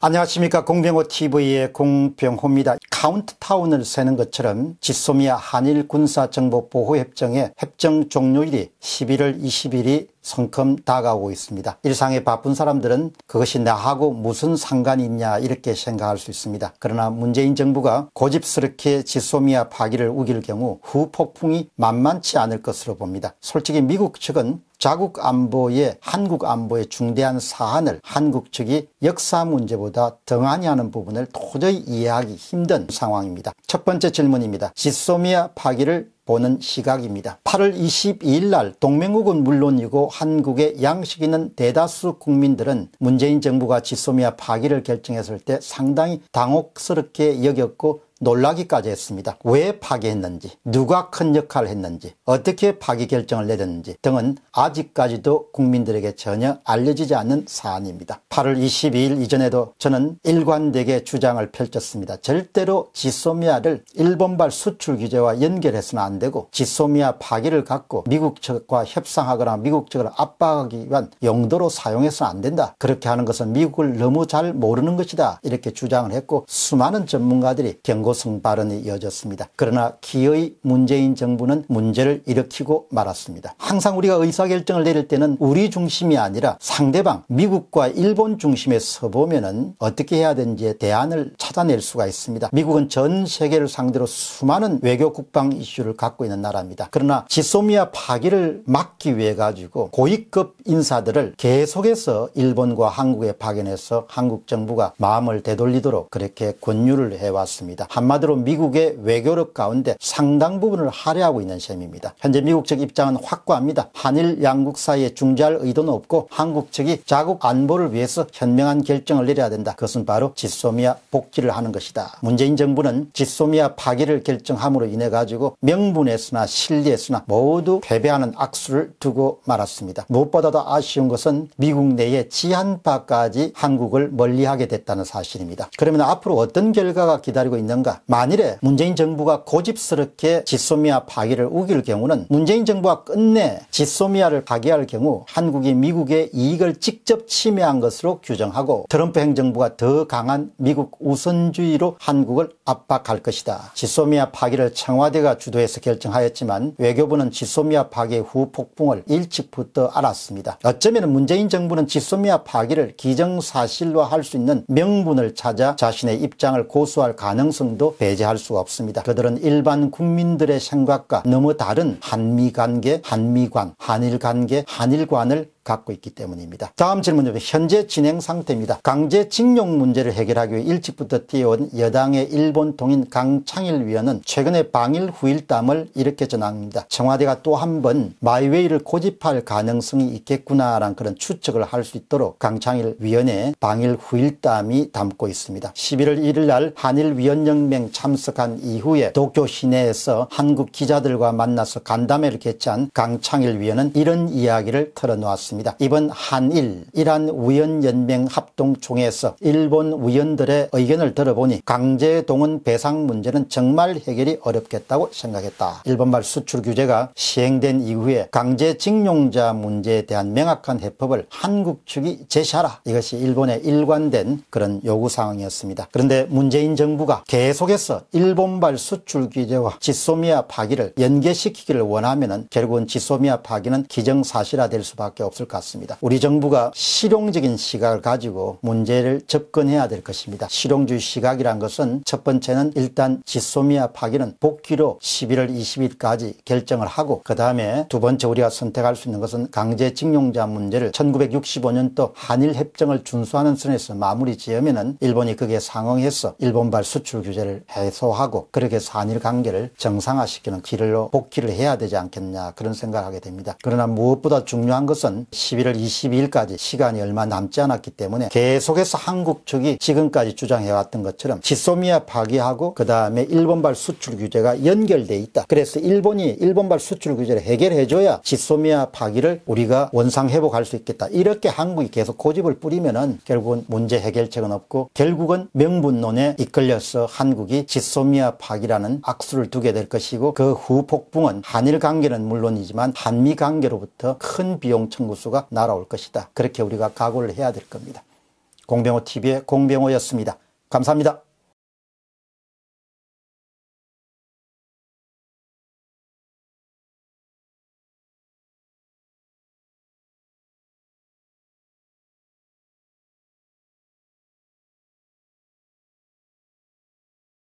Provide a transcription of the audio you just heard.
안녕하십니까 공병호TV의 공병호입니다. 카운트타운을 세는 것처럼 지소미아 한일군사정보보호협정의 협정 종료일이 11월 20일이 성큼 다가오고 있습니다. 일상에 바쁜 사람들은 그것이 나하고 무슨 상관이 있냐 이렇게 생각할 수 있습니다. 그러나 문재인 정부가 고집스럽게 지소미아 파기를 우길 경우 후폭풍이 만만치 않을 것으로 봅니다. 솔직히 미국 측은 자국 안보에 한국 안보의 중대한 사안을 한국 측이 역사 문제보다 등한히 하는 부분을 도저히 이해하기 힘든 상황입니다. 첫 번째 질문입니다. 지소미아 파기를 보는 시각입니다. 8월 22일 날 동맹국은 물론이고 한국의 양식있는 대다수 국민들은 문재인 정부가 지소미아 파기를 결정했을 때 상당히 당혹스럽게 여겼고 놀라기까지 했습니다. 왜 파기했는지 누가 큰 역할을 했는지 어떻게 파기 결정을 내렸는지 등은 아직까지도 국민들에게 전혀 알려지지 않는 사안입니다. 8월 22일 이전에도 저는 일관되게 주장을 펼쳤습니다. 절대로 지소미아를 일본발 수출 규제와 연결해서는 안 되고 지소미아 파기를 갖고 미국 측과 협상하거나 미국 측을 압박하기 위한 용도로 사용해서는 안 된다. 그렇게 하는 것은 미국을 너무 잘 모르는 것이다. 이렇게 주장을 했고 수많은 전문가들이 경고성 발언이 이어졌습니다. 그러나 기의 문재인 정부는 문제를 일으키고 말았습니다. 항상 우리가 의사결정을 내릴 때는 우리 중심이 아니라 상대방 미국과 일본 중심에 서보면은 어떻게 해야 되는지에 대안을 찾아낼 수가 있습니다. 미국은 전 세계를 상대로 수많은 외교 국방 이슈를 갖고 갖고 있는 나라입니다. 그러나 지소미아 파기를 막기 위해 가지고 고위급 인사들을 계속해서 일본과 한국에 파견해서 한국 정부가 마음을 되돌리도록 그렇게 권유를 해왔습니다. 한마디로 미국의 외교력 가운데 상당 부분을 할애하고 있는 셈입니다. 현재 미국 측 입장은 확고합니다. 한일 양국 사이에 중재할 의도는 없고 한국 측이 자국 안보를 위해서 현명한 결정을 내려야 된다. 그것은 바로 지소미아 복귀를 하는 것이다. 문재인 정부는 지소미아 파기를 결정함으로 인해 가지고 명 흥분했으나 실리했으나 모두 패배하는 악수를 두고 말았습니다. 무엇보다도 아쉬운 것은 미국 내의 지한파까지 한국을 멀리하게 됐다는 사실입니다. 그러면 앞으로 어떤 결과가 기다리고 있는가? 만일에 문재인 정부가 고집스럽게 지소미아 파기를 우길 경우는 문재인 정부가 끝내 지소미아를 파기할 경우 한국이 미국의 이익을 직접 침해한 것으로 규정하고 트럼프 행정부가 더 강한 미국 우선주의로 한국을 압박할 것이다. 지소미아 파기를 청와대가 주도해서 회의서 결정하였지만 외교부는 지소미아 파괴 후 폭풍을 일찍부터 알았습니다. 어쩌면 문재인 정부는 지소미아 파기를기정사실로할 수 있는 명분을 찾아 자신의 입장을 고수할 가능성도 배제할 수 없습니다. 그들은 일반 국민들의 생각과 너무 다른 한미 관계, 한미관, 한일 관계, 한일관을 갖고 있기 때문입니다. 다음 질문입니다. 현재 진행 상태입니다. 강제징용 문제를 해결하기 위해 일찍부터 뛰어온 여당의 일본 통인 강창일 위원은 최근에 방일 후일담을 이렇게 전합니다. 청와대가 또 한 번 마이웨이를 고집할 가능성이 있겠구나라는 그런 추측을 할 수 있도록 강창일 위원의 방일 후일담이 담고 있습니다. 11월 1일 날 한일위원연맹 참석한 이후에 도쿄 시내에서 한국 기자들과 만나서 간담회를 개최한 강창일 위원은 이런 이야기를 털어놓았습니다. 있습니다. 이번 한일 이란 우연연맹 합동총회에서 일본 위원들의 의견을 들어보니 강제 동원 배상 문제는 정말 해결이 어렵겠다고 생각했다. 일본발 수출 규제가 시행된 이후에 강제 징용자 문제에 대한 명확한 해법을 한국 측이 제시하라. 이것이 일본의 일관된 그런 요구사항이었습니다. 그런데 문재인 정부가 계속해서 일본발 수출 규제와 지소미아 파기를 연계시키기를 원하면 결국은 지소미아 파기는 기정사실화될 수밖에 없습니다. 것 같습니다. 우리 정부가 실용적인 시각을 가지고 문제를 접근해야 될 것입니다. 실용주의 시각이란 것은 첫 번째는 일단 지소미아 파기는 복귀로 11월 20일까지 결정을 하고 그 다음에 두 번째 우리가 선택할 수 있는 것은 강제징용자 문제를 1965년도 한일협정을 준수하는 선에서 마무리 지으면 일본이 그게 상응해서 일본발 수출 규제를 해소하고 그렇게 해서 한일 관계를 정상화시키는 길로 복귀를 해야 되지 않겠냐 그런 생각을 하게 됩니다. 그러나 무엇보다 중요한 것은 11월 22일까지 시간이 얼마 남지 않았기 때문에 계속해서 한국 측이 지금까지 주장해왔던 것처럼 지소미아 파기하고 그 다음에 일본발 수출 규제가 연결돼 있다. 그래서 일본이 일본발 수출 규제를 해결해줘야 지소미아 파기를 우리가 원상 회복할 수 있겠다. 이렇게 한국이 계속 고집을 뿌리면은 결국은 문제 해결책은 없고 결국은 명분론에 이끌려서 한국이 지소미아 파기라는 악수를 두게 될 것이고 그 후 폭풍은 한일 관계는 물론이지만 한미 관계로부터 큰 비용 청구 뉴스가 날아올 것이다. 그렇게 우리가 각오를 해야 될 겁니다. 공병호 TV의 공병호였습니다. 감사합니다.